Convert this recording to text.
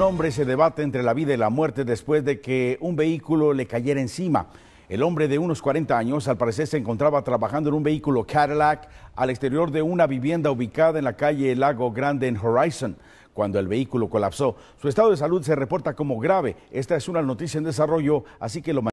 hombre se debate entre la vida y la muerte después de que un vehículo le cayera encima. El hombre de unos 40 años al parecer se encontraba trabajando en un vehículo Cadillac al exterior de una vivienda ubicada en la calle Lago Grande en Horizon cuando el vehículo colapsó. Su estado de salud se reporta como grave. Esta es una noticia en desarrollo, así que lo